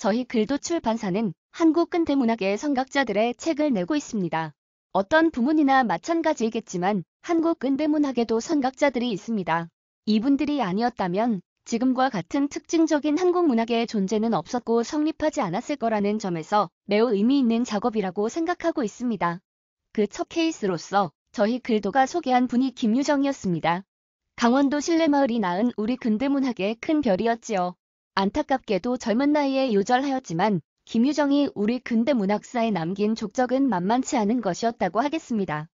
저희 글도 출판사는 한국 근대문학의 선각자들의 책을 내고 있습니다. 어떤 부문이나 마찬가지이겠지만 한국 근대문학에도 선각자들이 있습니다. 이분들이 아니었다면 지금과 같은 특징적인 한국 문학의 존재는 없었고 성립하지 않았을 거라는 점에서 매우 의미 있는 작업이라고 생각하고 있습니다. 그 첫 케이스로서 저희 글도가 소개한 분이 김유정이었습니다. 강원도 실내마을이 낳은 우리 근대문학의 큰 별이었지요. 안타깝게도 젊은 나이에 요절하였지만 김유정이 우리 근대 문학사에 남긴 족적은 만만치 않은 것이었다고 하겠습니다.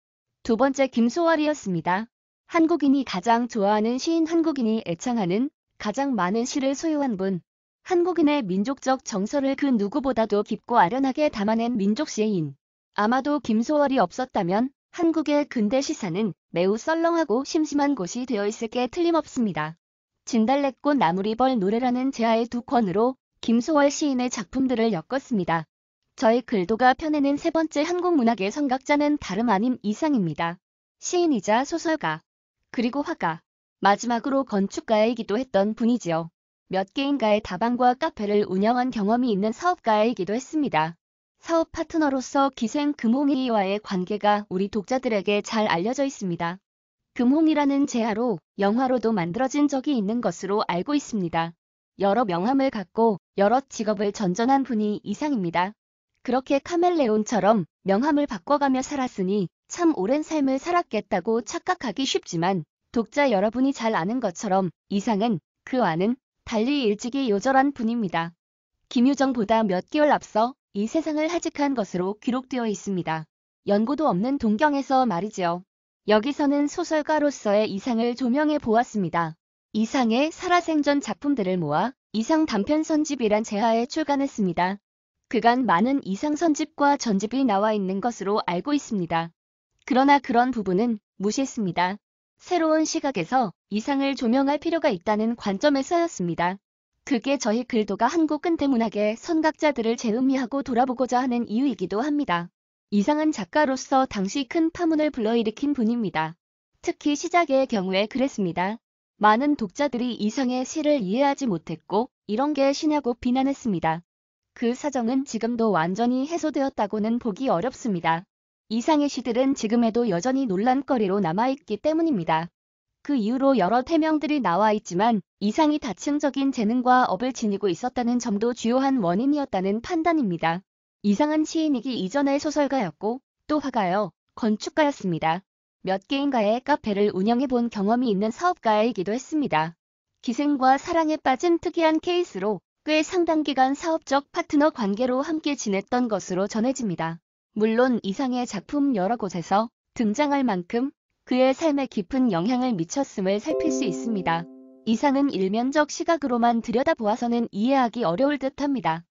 두 번째 김소월이었습니다. 한국인이 가장 좋아하는 시인 한국인이 애창하는 가장 많은 시를 소유한 분. 한국인의 민족적 정서를 그 누구보다도 깊고 아련하게 담아낸 민족 시인. 아마도 김소월이 없었다면 한국의 근대 시사는 매우 썰렁하고 심심한 곳이 되어 있을 게 틀림없습니다. 진달래꽃 나무리벌 노래라는 제하의 두 권으로 김소월 시인의 작품들을 엮었습니다. 저의 글도가 펴내는 세 번째 한국 문학의 선각자는 다름 아님 이상입니다. 시인이자 소설가, 그리고 화가, 마지막으로 건축가이기도 했던 분이지요. 몇 개인가의 다방과 카페를 운영한 경험이 있는 사업가이기도 했습니다. 사업 파트너로서 기생 금홍이와의 관계가 우리 독자들에게 잘 알려져 있습니다. 금홍이라는 제하로 영화로도 만들어진 적이 있는 것으로 알고 있습니다. 여러 명함을 갖고 여러 직업을 전전한 분이 이상입니다. 그렇게 카멜레온처럼 명함을 바꿔가며 살았으니 참 오랜 삶을 살았겠다고 착각하기 쉽지만 독자 여러분이 잘 아는 것처럼 이상은 그와는 달리 일찍이 요절한 분입니다. 김유정보다 몇 개월 앞서 이 세상을 하직한 것으로 기록되어 있습니다. 연고도 없는 동경에서 말이지요. 여기서는 소설가로서의 이상을 조명해 보았습니다. 이상의 살아생전 작품들을 모아 이상 단편 선집이란 제하에 출간했습니다. 그간 많은 이상 선집과 전집이 나와 있는 것으로 알고 있습니다. 그러나 그런 부분은 무시했습니다. 새로운 시각에서 이상을 조명할 필요가 있다는 관점에서였습니다. 그게 저희 글도가 한국 근대 문학의 선각자들을 재음미하고 돌아보고자 하는 이유이기도 합니다. 이상한 작가로서 당시 큰 파문을 불러일으킨 분입니다. 특히 시작의 경우에 그랬습니다. 많은 독자들이 이상의 시를 이해하지 못했고 이런 게 신하고 비난했습니다. 그 사정은 지금도 완전히 해소되었다고는 보기 어렵습니다. 이상의 시들은 지금에도 여전히 논란거리로 남아있기 때문입니다. 그 이후로 여러 태명들이 나와 있지만 이상이 다층적인 재능과 업을 지니고 있었다는 점도 주요한 원인이었다는 판단입니다. 이상한 시인이기 이전의 소설가였고 또화가여 건축가였습니다. 몇 개인가의 카페를 운영해 본 경험이 있는 사업가이기도 했습니다. 기생과 사랑에 빠진 특이한 케이스로 꽤 상당 기간 사업적 파트너 관계로 함께 지냈던 것으로 전해집니다. 물론 이상의 작품 여러 곳에서 등장할 만큼 그의 삶에 깊은 영향을 미쳤음을 살필 수 있습니다. 이상은 일면적 시각으로만 들여다보아서는 이해하기 어려울 듯합니다.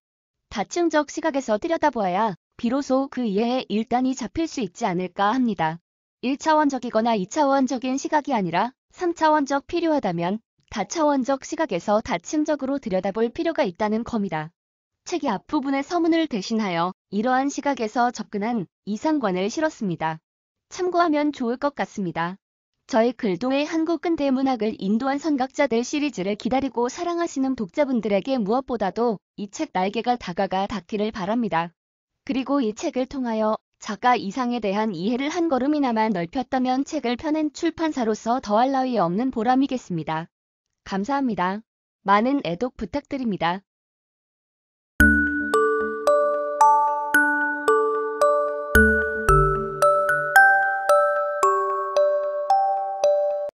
다층적 시각에서 들여다보아야 비로소 그 이해에 일단이 잡힐 수 있지 않을까 합니다. 1차원적이거나 2차원적인 시각이 아니라 3차원적 필요하다면 다차원적 시각에서 다층적으로 들여다볼 필요가 있다는 겁니다. 책의 앞부분의 서문을 대신하여 이러한 시각에서 접근한 이상관을 실었습니다. 참고하면 좋을 것 같습니다. 저의 글도의 한국 근대 문학을 인도한 선각자들 시리즈를 기다리고 사랑하시는 독자분들에게 무엇보다도 이 책 날개가 다가가 닿기를 바랍니다. 그리고 이 책을 통하여 작가 이상에 대한 이해를 한 걸음이나마 넓혔다면 책을 펴낸 출판사로서 더할 나위 없는 보람이겠습니다. 감사합니다. 많은 애독 부탁드립니다.